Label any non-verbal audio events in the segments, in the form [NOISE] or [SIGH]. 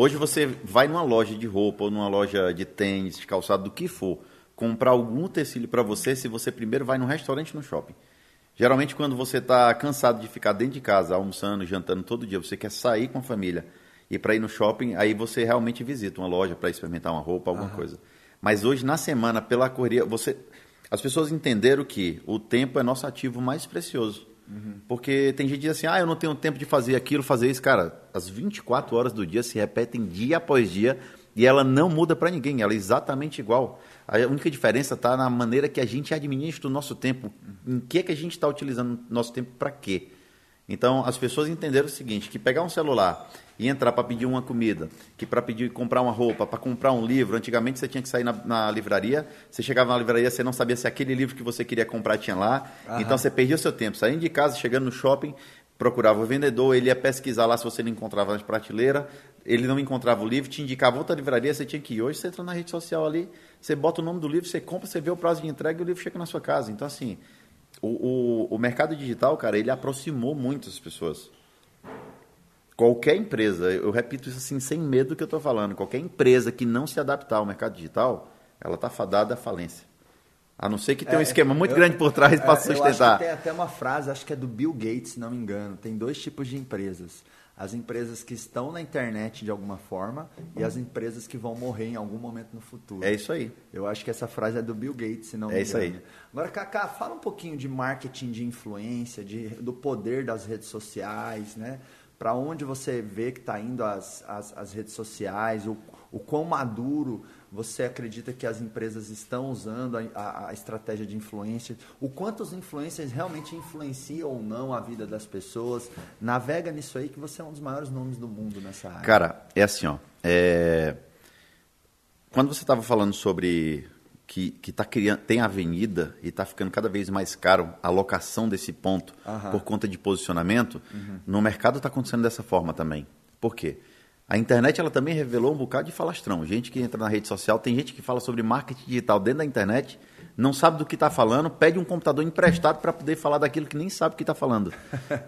Hoje você vai numa loja de roupa ou numa loja de tênis, de calçado, do que for, comprar algum tecido para você se você primeiro vai num restaurante no shopping. Geralmente quando você está cansado de ficar dentro de casa, almoçando, jantando todo dia, você quer sair com a família e para ir no shopping, aí você realmente visita uma loja para experimentar uma roupa, alguma uhum. coisa. Mas hoje na semana, pela correria, você as pessoas entenderam que o tempo é nosso ativo mais precioso. Porque tem gente que diz assim, ah, eu não tenho tempo de fazer aquilo, fazer isso. Cara, as 24 horas do dia se repetem dia após dia e ela não muda para ninguém, ela é exatamente igual. A única diferença está na maneira que a gente administra o nosso tempo. Em que, é que a gente está utilizando o nosso tempo para quê? Então, as pessoas entenderam o seguinte, que pegar um celular e entrar para pedir uma comida, que para pedir comprar uma roupa, para comprar um livro, antigamente você tinha que sair na, na, livraria, você chegava na livraria, você não sabia se aquele livro que você queria comprar tinha lá, Aham. então você perdia o seu tempo, saindo de casa, chegando no shopping, procurava o vendedor, ele ia pesquisar lá se você não encontrava na prateleira, ele não encontrava o livro, te indicava outra livraria, você tinha que ir. Hoje você entra na rede social ali, você bota o nome do livro, você compra, você vê o prazo de entrega e o livro chega na sua casa. Então, assim, o, o, o mercado digital, cara, ele aproximou muito as pessoas. Qualquer empresa, eu repito isso assim sem medo do que eu estou falando, qualquer empresa que não se adaptar ao mercado digital, ela está fadada à falência. A não ser que tenha é, um esquema muito eu, grande por trás é, para sustentar. tem até uma frase, acho que é do Bill Gates, se não me engano. Tem dois tipos de empresas as empresas que estão na internet de alguma forma e as empresas que vão morrer em algum momento no futuro. É isso aí. Eu acho que essa frase é do Bill Gates, se não é me engano. É isso aí. Agora, Kaká, fala um pouquinho de marketing de influência, de, do poder das redes sociais, né? Para onde você vê que está indo as, as, as redes sociais, o, o quão maduro você acredita que as empresas estão usando a, a, a estratégia de influência? O quanto os influencers realmente influenciam ou não a vida das pessoas? Navega nisso aí que você é um dos maiores nomes do mundo nessa área. Cara, é assim, ó. É... Quando você estava falando sobre que, que tá criando, tem avenida e está ficando cada vez mais caro a locação desse ponto uhum. por conta de posicionamento, uhum. no mercado está acontecendo dessa forma também. Por quê? A internet ela também revelou um bocado de falastrão. Gente que entra na rede social, tem gente que fala sobre marketing digital dentro da internet, não sabe do que está falando, pede um computador emprestado para poder falar daquilo que nem sabe o que está falando.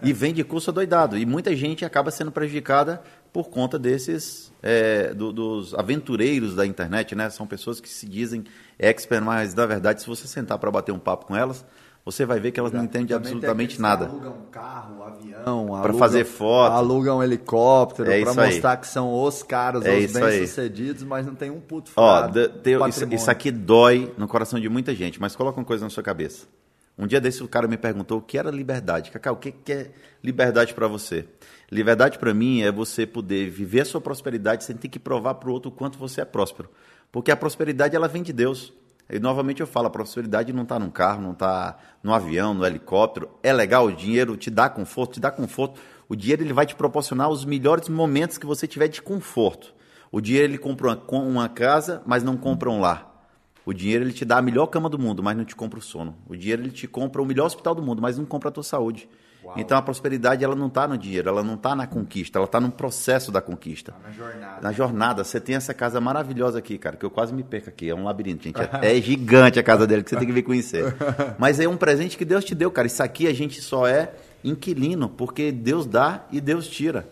E vende curso doidado. E muita gente acaba sendo prejudicada por conta desses é, do, dos aventureiros da internet, né? São pessoas que se dizem expert, mas na verdade, se você sentar para bater um papo com elas, você vai ver que elas não entendem absolutamente nada. Alugam um carro, um avião, para fazer foto, alugam um helicóptero é para mostrar aí. que são os caras, é os bem-sucedidos, mas não tem um puto Ó, isso, isso, aqui dói no coração de muita gente, mas coloca uma coisa na sua cabeça. Um dia desse o cara me perguntou o que era liberdade. Cacau, o que, que é liberdade para você? Liberdade para mim é você poder viver a sua prosperidade sem ter que provar para o outro o quanto você é próspero. Porque a prosperidade ela vem de Deus. E novamente eu falo, a prosperidade não está num carro, não está no avião, no helicóptero. É legal, o dinheiro te dá conforto, te dá conforto. O dinheiro ele vai te proporcionar os melhores momentos que você tiver de conforto. O dinheiro ele compra uma, uma casa, mas não compra um lar. O dinheiro ele te dá a melhor cama do mundo, mas não te compra o sono. O dinheiro ele te compra o melhor hospital do mundo, mas não compra a tua saúde. Então a prosperidade ela não está no dinheiro, ela não está na conquista, ela está no processo da conquista. Tá na jornada. Na jornada. Você tem essa casa maravilhosa aqui, cara, que eu quase me perco aqui. É um labirinto, gente. É, [LAUGHS] é gigante a casa dele, que você tem que vir conhecer. Mas é um presente que Deus te deu, cara. Isso aqui a gente só é inquilino, porque Deus dá e Deus tira.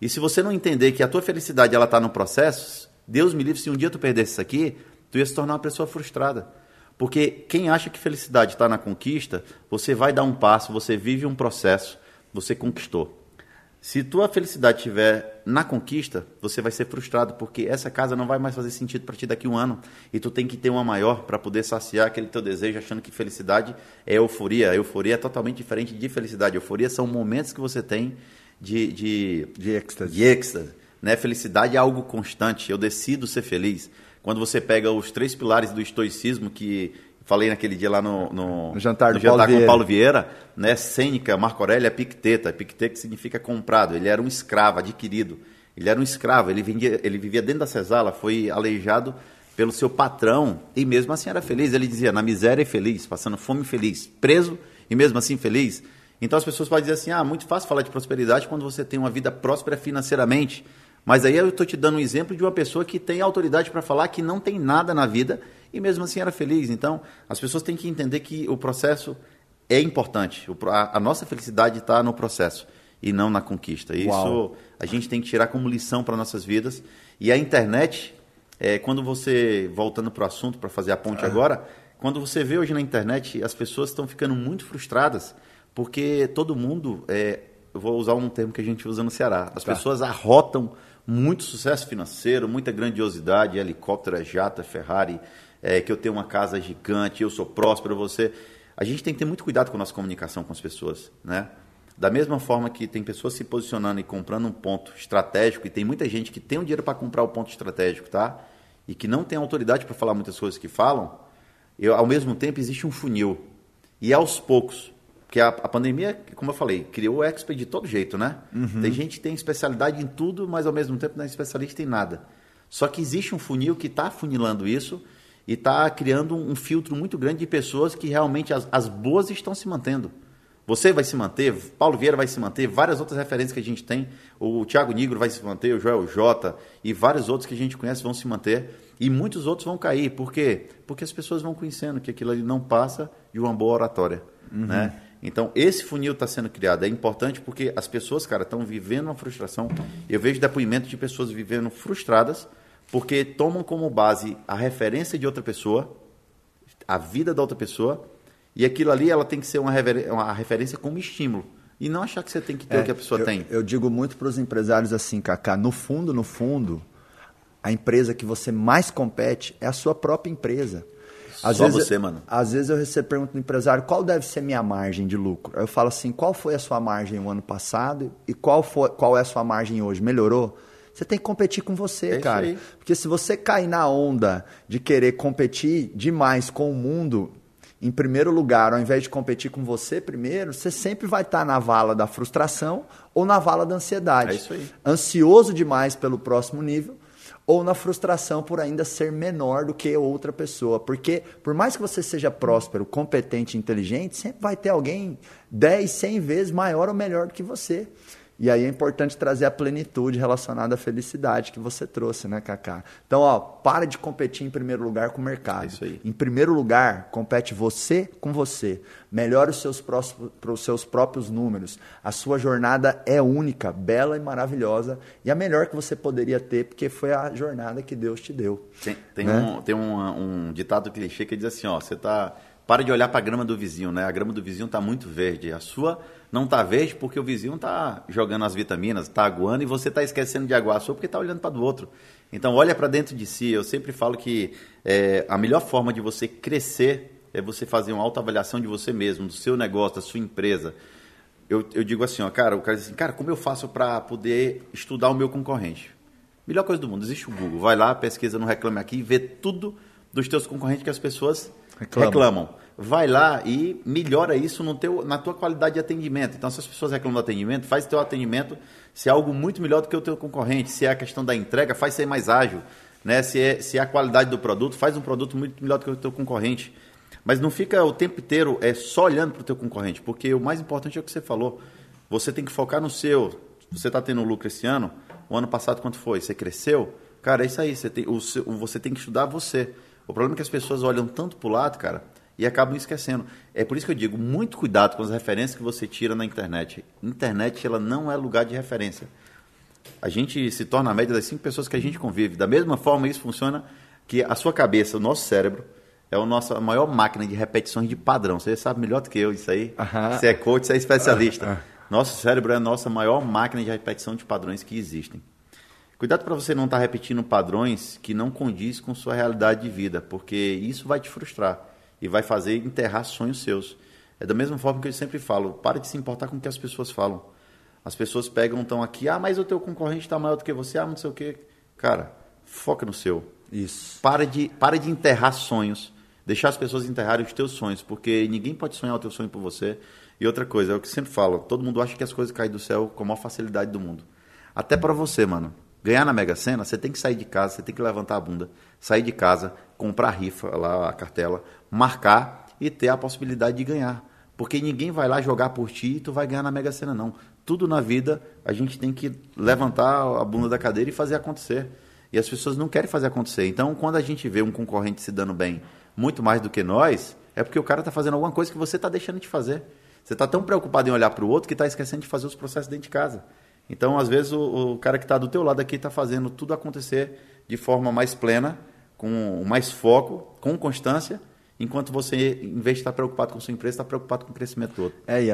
E se você não entender que a tua felicidade ela está no processo, Deus me livre, se um dia tu perdesse isso aqui, tu ia se tornar uma pessoa frustrada. Porque quem acha que felicidade está na conquista, você vai dar um passo, você vive um processo, você conquistou. Se tua felicidade estiver na conquista, você vai ser frustrado, porque essa casa não vai mais fazer sentido para ti daqui a um ano. E tu tem que ter uma maior para poder saciar aquele teu desejo, achando que felicidade é euforia. euforia é totalmente diferente de felicidade. euforia são momentos que você tem de, de, de êxtase. De êxtase né? Felicidade é algo constante. Eu decido ser feliz quando você pega os três pilares do estoicismo que falei naquele dia lá no, no, no jantar, no jantar Paulo com Paulo Vieira, né? Sêneca, Marco Aurélio Epicteta, Picteta. Picteta significa comprado. Ele era um escravo, adquirido. Ele era um escravo. Ele, ele vivia dentro da cesala, foi aleijado pelo seu patrão e mesmo assim era feliz. Ele dizia, na miséria é feliz, passando fome feliz, preso e mesmo assim feliz. Então as pessoas podem dizer assim, ah, muito fácil falar de prosperidade quando você tem uma vida próspera financeiramente. Mas aí eu estou te dando um exemplo de uma pessoa que tem autoridade para falar que não tem nada na vida e mesmo assim era feliz. Então, as pessoas têm que entender que o processo é importante. A nossa felicidade está no processo e não na conquista. Isso Uau. a gente tem que tirar como lição para nossas vidas. E a internet, é, quando você, voltando para o assunto, para fazer a ponte ah. agora, quando você vê hoje na internet, as pessoas estão ficando muito frustradas porque todo mundo, é, vou usar um termo que a gente usa no Ceará, as tá. pessoas arrotam muito sucesso financeiro, muita grandiosidade, helicóptero, jata, Ferrari, é, que eu tenho uma casa gigante, eu sou próspero, você. A gente tem que ter muito cuidado com a nossa comunicação com as pessoas, né? Da mesma forma que tem pessoas se posicionando e comprando um ponto estratégico, e tem muita gente que tem o um dinheiro para comprar o um ponto estratégico, tá? E que não tem autoridade para falar muitas coisas que falam, eu, ao mesmo tempo existe um funil. E aos poucos, porque a, a, pandemia, como eu falei, criou o XP de todo jeito, né? Uhum. Tem gente que tem especialidade em tudo, mas ao mesmo tempo não é especialista em nada. Só que existe um funil que está funilando isso e está criando um, um, filtro muito grande de pessoas que realmente as, as boas estão se mantendo. Você vai se manter, Paulo Vieira vai se manter, várias outras referências que a gente tem, o Thiago Nigro vai se manter, o Joel Jota e vários outros que a gente conhece vão se manter e muitos outros vão cair. Por quê? Porque as pessoas vão conhecendo que aquilo ali não passa de uma boa oratória, uhum. né? Então, esse funil está sendo criado. É importante porque as pessoas, cara, estão vivendo uma frustração. Eu vejo depoimentos de pessoas vivendo frustradas porque tomam como base a referência de outra pessoa, a vida da outra pessoa, e aquilo ali ela tem que ser uma, uma referência como estímulo. E não achar que você tem que ter é, o que a pessoa eu, tem. Eu digo muito para os empresários assim, Cacá, no fundo, no fundo, a empresa que você mais compete é a sua própria empresa. Às Só vezes, você, mano. Às vezes eu recebo pergunta do empresário qual deve ser minha margem de lucro. Eu falo assim, qual foi a sua margem o ano passado e qual, foi, qual é a sua margem hoje? Melhorou? Você tem que competir com você, é cara. Aí. Porque se você cair na onda de querer competir demais com o mundo, em primeiro lugar, ao invés de competir com você primeiro, você sempre vai estar tá na vala da frustração ou na vala da ansiedade. É isso aí. Ansioso demais pelo próximo nível, ou na frustração por ainda ser menor do que outra pessoa. Porque, por mais que você seja próspero, competente, inteligente, sempre vai ter alguém 10, 100 vezes maior ou melhor do que você. E aí é importante trazer a plenitude relacionada à felicidade que você trouxe, né, Kaká? Então, ó, para de competir em primeiro lugar com o mercado. É isso aí. Em primeiro lugar, compete você com você. Melhore os seus, próximos, os seus próprios números. A sua jornada é única, bela e maravilhosa. E a melhor que você poderia ter, porque foi a jornada que Deus te deu. Tem, tem né? um, tem um, um ditado clichê que diz assim, ó, você está para de olhar para a grama do vizinho, né? A grama do vizinho está muito verde. A sua não está verde porque o vizinho está jogando as vitaminas, está aguando e você está esquecendo de aguar a sua porque está olhando para do outro. Então, olha para dentro de si. Eu sempre falo que é, a melhor forma de você crescer é você fazer uma autoavaliação de você mesmo, do seu negócio, da sua empresa. Eu, eu digo assim, ó, cara, o cara diz assim, cara, como eu faço para poder estudar o meu concorrente? Melhor coisa do mundo, existe o Google. Vai lá, pesquisa no Reclame Aqui e vê tudo dos teus concorrentes que as pessoas reclamam. reclamam. Vai lá e melhora isso no teu, na tua qualidade de atendimento. Então, se as pessoas reclamam do atendimento, faz teu atendimento ser algo muito melhor do que o teu concorrente. Se é a questão da entrega, faz ser mais ágil. Né? Se, é, se é a qualidade do produto, faz um produto muito melhor do que o teu concorrente. Mas não fica o tempo inteiro é, só olhando para o teu concorrente, porque o mais importante é o que você falou. Você tem que focar no seu. Você está tendo lucro esse ano, o ano passado quanto foi? Você cresceu? Cara, é isso aí. Você tem, o, você tem que estudar você. O problema é que as pessoas olham tanto para o lado, cara, e acabam esquecendo. É por isso que eu digo, muito cuidado com as referências que você tira na internet. Internet, ela não é lugar de referência. A gente se torna a média das cinco pessoas que a gente convive. Da mesma forma, isso funciona que a sua cabeça, o nosso cérebro, é a nossa maior máquina de repetições de padrão. Você sabe melhor do que eu isso aí. Uhum. Você é coach, você é especialista. Nosso cérebro é a nossa maior máquina de repetição de padrões que existem. Cuidado para você não estar tá repetindo padrões que não condiz com sua realidade de vida, porque isso vai te frustrar e vai fazer enterrar sonhos seus. É da mesma forma que eu sempre falo, pare de se importar com o que as pessoas falam. As pessoas pegam, estão aqui, ah, mas o teu concorrente está maior do que você, ah, não sei o quê. Cara, foca no seu. Isso. Para de, para de enterrar sonhos, deixar as pessoas enterrarem os teus sonhos, porque ninguém pode sonhar o teu sonho por você. E outra coisa, é o que sempre falo, todo mundo acha que as coisas caem do céu com a maior facilidade do mundo. Até para você, mano ganhar na Mega Sena, você tem que sair de casa, você tem que levantar a bunda, sair de casa, comprar a rifa lá, a cartela, marcar e ter a possibilidade de ganhar. Porque ninguém vai lá jogar por ti e tu vai ganhar na Mega Sena, não. Tudo na vida a gente tem que levantar a bunda da cadeira e fazer acontecer. E as pessoas não querem fazer acontecer. Então, quando a gente vê um concorrente se dando bem muito mais do que nós, é porque o cara está fazendo alguma coisa que você está deixando de fazer. Você está tão preocupado em olhar para o outro que está esquecendo de fazer os processos dentro de casa. Então, às vezes, o, o cara que está do teu lado aqui está fazendo tudo acontecer de forma mais plena, com mais foco, com constância, enquanto você, em vez de estar tá preocupado com sua empresa, está preocupado com o crescimento todo. É, e